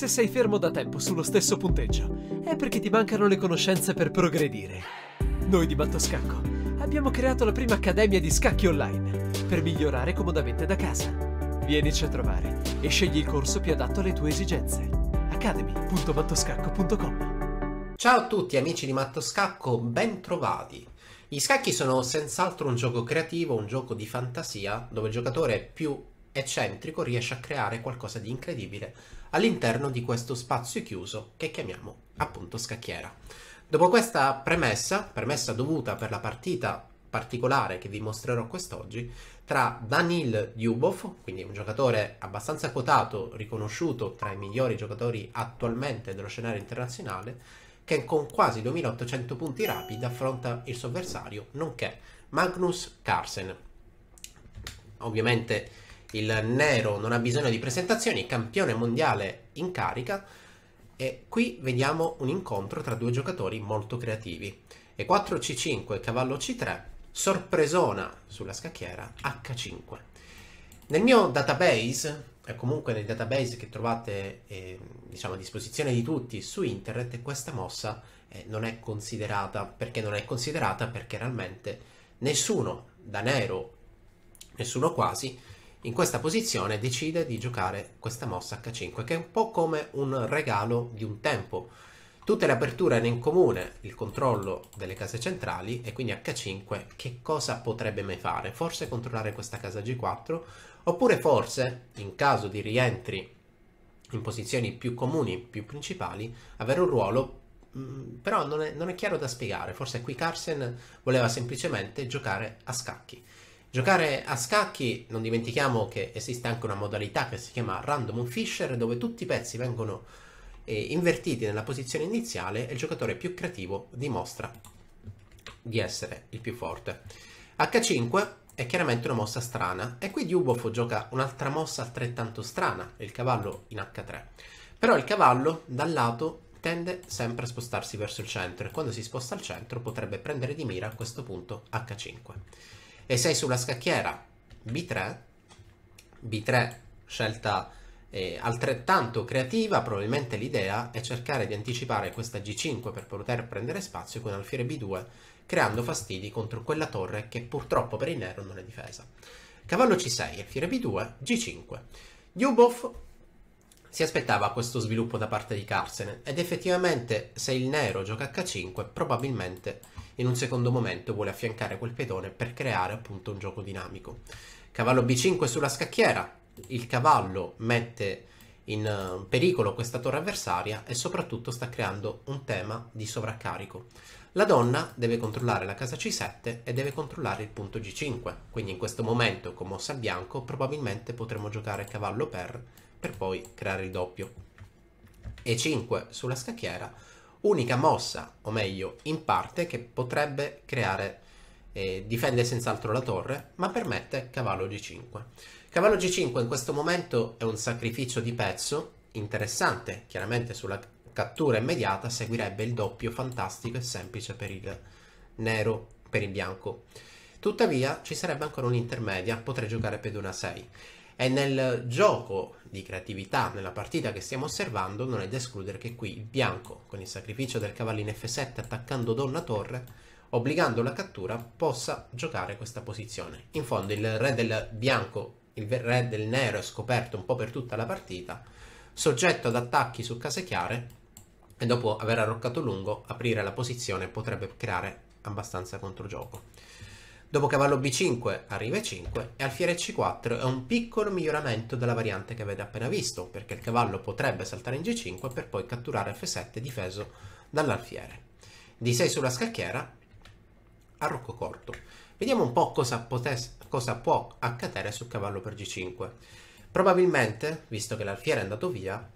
se sei fermo da tempo sullo stesso punteggio, è perché ti mancano le conoscenze per progredire. Noi di Battoscacco abbiamo creato la prima accademia di scacchi online per migliorare comodamente da casa. Vienici a trovare e scegli il corso più adatto alle tue esigenze. academy.battoscacco.com Ciao a tutti amici di Mattoscacco, ben trovati! Gli scacchi sono senz'altro un gioco creativo, un gioco di fantasia, dove il giocatore più eccentrico riesce a creare qualcosa di incredibile all'interno di questo spazio chiuso che chiamiamo appunto scacchiera. Dopo questa premessa, premessa dovuta per la partita particolare che vi mostrerò quest'oggi, tra Danil Dubov, quindi un giocatore abbastanza quotato, riconosciuto tra i migliori giocatori attualmente dello scenario internazionale, che con quasi 2800 punti rapidi affronta il suo avversario, nonché Magnus Carlsen. Ovviamente il nero non ha bisogno di presentazioni, campione mondiale in carica e qui vediamo un incontro tra due giocatori molto creativi. E4 C5, cavallo C3, sorpresona sulla scacchiera H5. Nel mio database, e eh, comunque nel database che trovate eh, diciamo, a disposizione di tutti su internet, questa mossa eh, non è considerata. Perché non è considerata? Perché realmente nessuno da nero, nessuno quasi, in questa posizione decide di giocare questa mossa H5 che è un po' come un regalo di un tempo. Tutte le aperture hanno in comune il controllo delle case centrali e quindi H5 che cosa potrebbe mai fare? Forse controllare questa casa G4 oppure forse in caso di rientri in posizioni più comuni, più principali, avere un ruolo mm, però non è, non è chiaro da spiegare, forse qui Carsen voleva semplicemente giocare a scacchi. Giocare a scacchi, non dimentichiamo che esiste anche una modalità che si chiama Random Fisher dove tutti i pezzi vengono eh, invertiti nella posizione iniziale e il giocatore più creativo dimostra di essere il più forte. H5 è chiaramente una mossa strana e qui Dubov gioca un'altra mossa altrettanto strana, il cavallo in H3. Però il cavallo dal lato tende sempre a spostarsi verso il centro e quando si sposta al centro potrebbe prendere di mira a questo punto H5 e sei sulla scacchiera B3, B3 scelta eh, altrettanto creativa, probabilmente l'idea è cercare di anticipare questa G5 per poter prendere spazio con alfiere B2, creando fastidi contro quella torre che purtroppo per il nero non è difesa. Cavallo C6, alfiere B2, G5. Dubov si aspettava questo sviluppo da parte di Carsene ed effettivamente se il nero gioca H5 probabilmente in un secondo momento vuole affiancare quel pedone per creare appunto un gioco dinamico. Cavallo b5 sulla scacchiera, il cavallo mette in eh, pericolo questa torre avversaria e soprattutto sta creando un tema di sovraccarico. La donna deve controllare la casa c7 e deve controllare il punto g5, quindi in questo momento con mossa bianco probabilmente potremo giocare cavallo per, per poi creare il doppio. e5 sulla scacchiera unica mossa, o meglio, in parte, che potrebbe creare, eh, difende senz'altro la torre, ma permette cavallo g5. Cavallo g5 in questo momento è un sacrificio di pezzo interessante, chiaramente sulla cattura immediata seguirebbe il doppio fantastico e semplice per il nero, per il bianco. Tuttavia ci sarebbe ancora un'intermedia, potrei giocare pedona 6. È nel gioco di creatività nella partita che stiamo osservando non è da escludere che qui il bianco con il sacrificio del cavallo in f7 attaccando donna torre obbligando la cattura possa giocare questa posizione in fondo il re del bianco il re del nero è scoperto un po' per tutta la partita soggetto ad attacchi su case chiare e dopo aver arroccato lungo aprire la posizione potrebbe creare abbastanza controgioco Dopo cavallo b5 arriva e5 e alfiere c4 è un piccolo miglioramento della variante che avete appena visto, perché il cavallo potrebbe saltare in g5 per poi catturare f7 difeso dall'alfiere. d6 sulla scacchiera a rocco corto. Vediamo un po' cosa, cosa può accadere sul cavallo per g5. Probabilmente, visto che l'alfiere è andato via,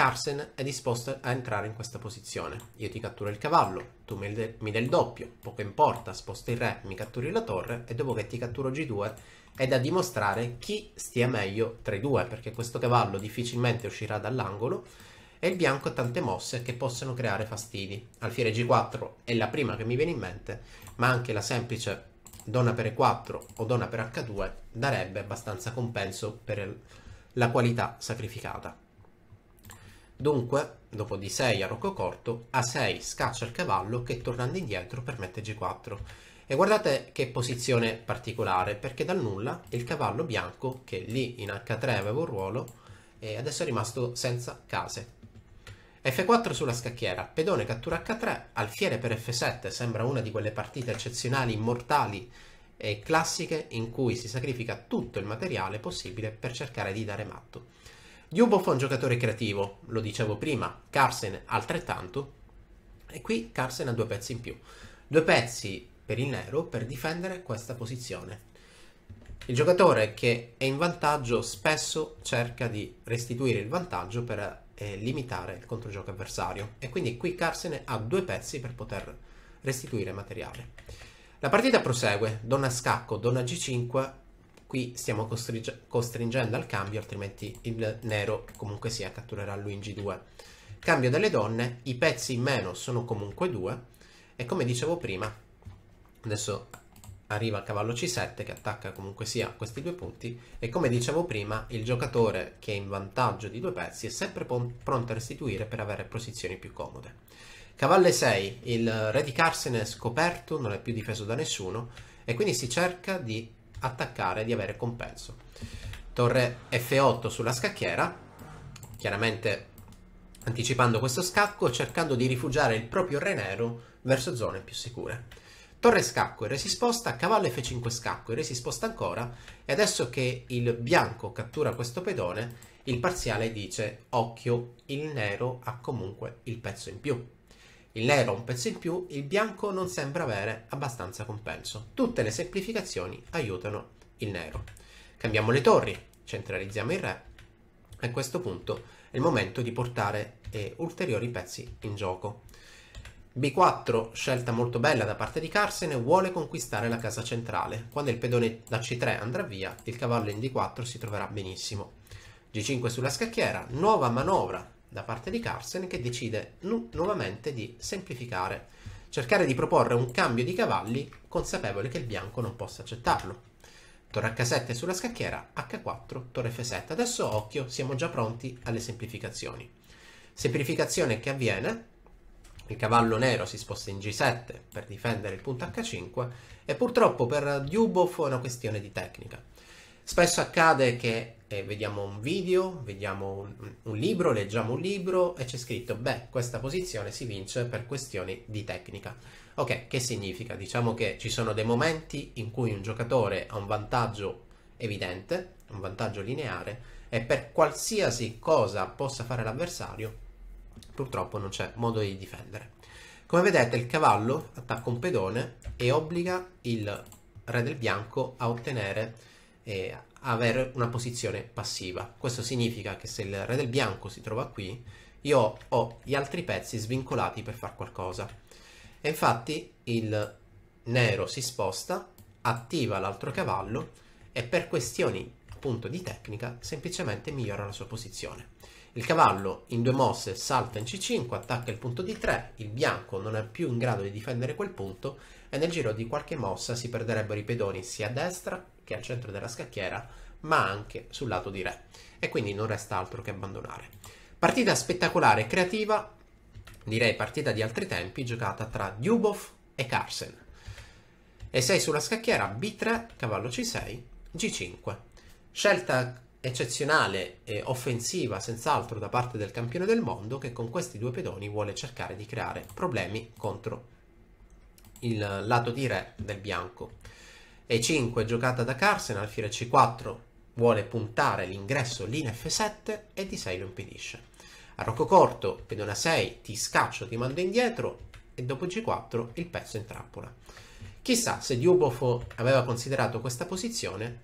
Carsen è disposto a entrare in questa posizione. Io ti catturo il cavallo, tu mi dai il doppio, poco importa, sposto il re, mi catturi la torre e dopo che ti catturo G2 è da dimostrare chi stia meglio tra i due, perché questo cavallo difficilmente uscirà dall'angolo e il bianco ha tante mosse che possono creare fastidi. Alfiere G4 è la prima che mi viene in mente, ma anche la semplice donna per E4 o donna per H2 darebbe abbastanza compenso per la qualità sacrificata. Dunque, dopo di 6 a rocco corto, A6 scaccia il cavallo che tornando indietro permette G4. E guardate che posizione particolare, perché dal nulla il cavallo bianco, che lì in H3 aveva un ruolo, e adesso è rimasto senza case. F4 sulla scacchiera, pedone cattura H3, alfiere per F7 sembra una di quelle partite eccezionali, immortali e classiche in cui si sacrifica tutto il materiale possibile per cercare di dare matto. Diobo è un giocatore creativo, lo dicevo prima, Carsen altrettanto, e qui Carsen ha due pezzi in più. Due pezzi per il nero per difendere questa posizione. Il giocatore che è in vantaggio spesso cerca di restituire il vantaggio per eh, limitare il controgioco avversario e quindi qui Carsen ha due pezzi per poter restituire materiale. La partita prosegue, donna scacco, donna g5, Qui stiamo costringendo al cambio, altrimenti il nero comunque sia catturerà lui in G2. Cambio delle donne, i pezzi in meno sono comunque due, e come dicevo prima, adesso arriva il cavallo C7 che attacca comunque sia questi due punti, e come dicevo prima, il giocatore che è in vantaggio di due pezzi è sempre pronto a restituire per avere posizioni più comode. cavallo 6, il re di Carsen è scoperto, non è più difeso da nessuno, e quindi si cerca di attaccare e di avere compenso. Torre F8 sulla scacchiera, chiaramente anticipando questo scacco, cercando di rifugiare il proprio re nero verso zone più sicure. Torre scacco, il re si sposta, cavallo F5 scacco, il re si sposta ancora e adesso che il bianco cattura questo pedone, il parziale dice occhio, il nero ha comunque il pezzo in più. Il nero ha un pezzo in più, il bianco non sembra avere abbastanza compenso. Tutte le semplificazioni aiutano il nero. Cambiamo le torri, centralizziamo il re. A questo punto è il momento di portare eh, ulteriori pezzi in gioco. B4, scelta molto bella da parte di Carsene, vuole conquistare la casa centrale. Quando il pedone da C3 andrà via, il cavallo in D4 si troverà benissimo. G5 sulla scacchiera, nuova manovra da parte di Carson che decide nu- nuovamente di semplificare, cercare di proporre un cambio di cavalli consapevole che il bianco non possa accettarlo. Torre H7 sulla scacchiera, H4, torre F7. Adesso occhio, siamo già pronti alle semplificazioni. Semplificazione che avviene, il cavallo nero si sposta in G7 per difendere il punto H5 e purtroppo per Dubov è una questione di tecnica. Spesso accade che eh, vediamo un video, vediamo un, un libro, leggiamo un libro e c'è scritto, beh, questa posizione si vince per questioni di tecnica. Ok, che significa? Diciamo che ci sono dei momenti in cui un giocatore ha un vantaggio evidente, un vantaggio lineare, e per qualsiasi cosa possa fare l'avversario, purtroppo non c'è modo di difendere. Come vedete il cavallo attacca un pedone e obbliga il re del bianco a ottenere eh, avere una posizione passiva. Questo significa che se il re del bianco si trova qui, io ho gli altri pezzi svincolati per far qualcosa. E infatti il nero si sposta, attiva l'altro cavallo e per questioni appunto di tecnica semplicemente migliora la sua posizione. Il cavallo in due mosse salta in C5, attacca il punto d 3, il bianco non è più in grado di difendere quel punto e nel giro di qualche mossa si perderebbero i pedoni sia a destra che è al centro della scacchiera, ma anche sul lato di re. E quindi non resta altro che abbandonare. Partita spettacolare e creativa, direi partita di altri tempi, giocata tra Dubov e Carsen. E6 sulla scacchiera, B3, cavallo C6, G5. Scelta eccezionale e offensiva senz'altro da parte del campione del mondo che con questi due pedoni vuole cercare di creare problemi contro il lato di re del bianco. E5 giocata da Carsen, alfiere C4 vuole puntare l'ingresso lì in F7 e D6 lo impedisce. A rocco corto, pedone A6, ti scaccio, ti mando indietro e dopo G4 il pezzo in trappola. Chissà se Dubofo aveva considerato questa posizione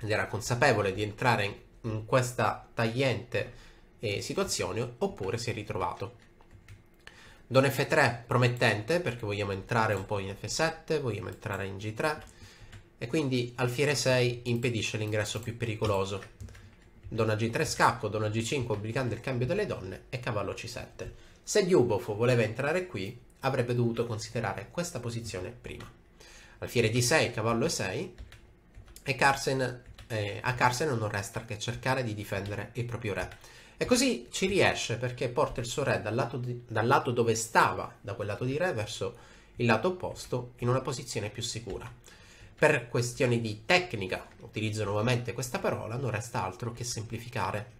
ed era consapevole di entrare in, in questa tagliente eh, situazione oppure si è ritrovato. Don F3 promettente perché vogliamo entrare un po' in F7, vogliamo entrare in G3, e quindi alfiere 6 impedisce l'ingresso più pericoloso. Donna G3 scacco, donna G5 obbligando il cambio delle donne e cavallo C7. Se Diubov voleva entrare qui, avrebbe dovuto considerare questa posizione prima. Alfiere D6, cavallo E6 e Carsen, eh, a Carsen non resta che cercare di difendere il proprio re. E così ci riesce perché porta il suo re dal lato, di, dal lato dove stava, da quel lato di re, verso il lato opposto, in una posizione più sicura. Per questioni di tecnica, utilizzo nuovamente questa parola, non resta altro che semplificare.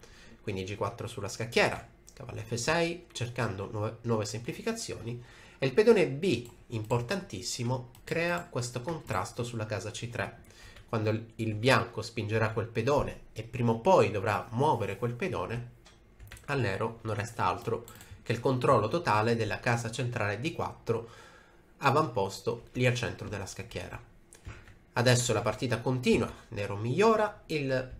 Quindi G4 sulla scacchiera, cavallo F6, cercando nuove, nuove semplificazioni, e il pedone B, importantissimo, crea questo contrasto sulla casa C3. Quando il bianco spingerà quel pedone e prima o poi dovrà muovere quel pedone, al nero non resta altro che il controllo totale della casa centrale D4, avamposto lì al centro della scacchiera. Adesso la partita continua, nero migliora, il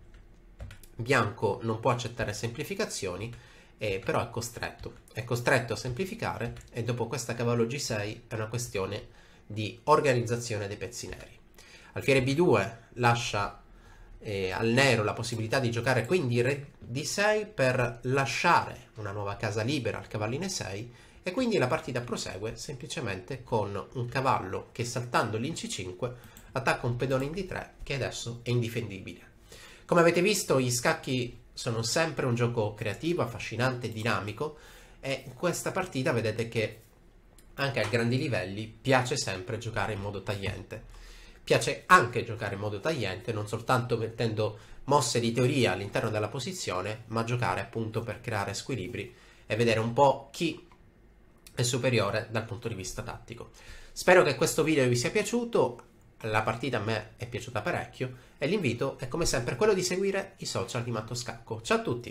bianco non può accettare semplificazioni, eh, però è costretto. È costretto a semplificare e dopo questa cavallo G6 è una questione di organizzazione dei pezzi neri. Alfiere B2 lascia eh, al nero la possibilità di giocare quindi re D6 per lasciare una nuova casa libera al cavalline 6 e quindi la partita prosegue semplicemente con un cavallo che saltando l'in C5 attacca un pedone in D3 che adesso è indifendibile. Come avete visto gli scacchi sono sempre un gioco creativo, affascinante, dinamico e in questa partita vedete che anche a grandi livelli piace sempre giocare in modo tagliente. Piace anche giocare in modo tagliente, non soltanto mettendo mosse di teoria all'interno della posizione, ma giocare appunto per creare squilibri e vedere un po' chi è superiore dal punto di vista tattico. Spero che questo video vi sia piaciuto, la partita a me è piaciuta parecchio e l'invito è come sempre quello di seguire i social di Matto Scacco. Ciao a tutti!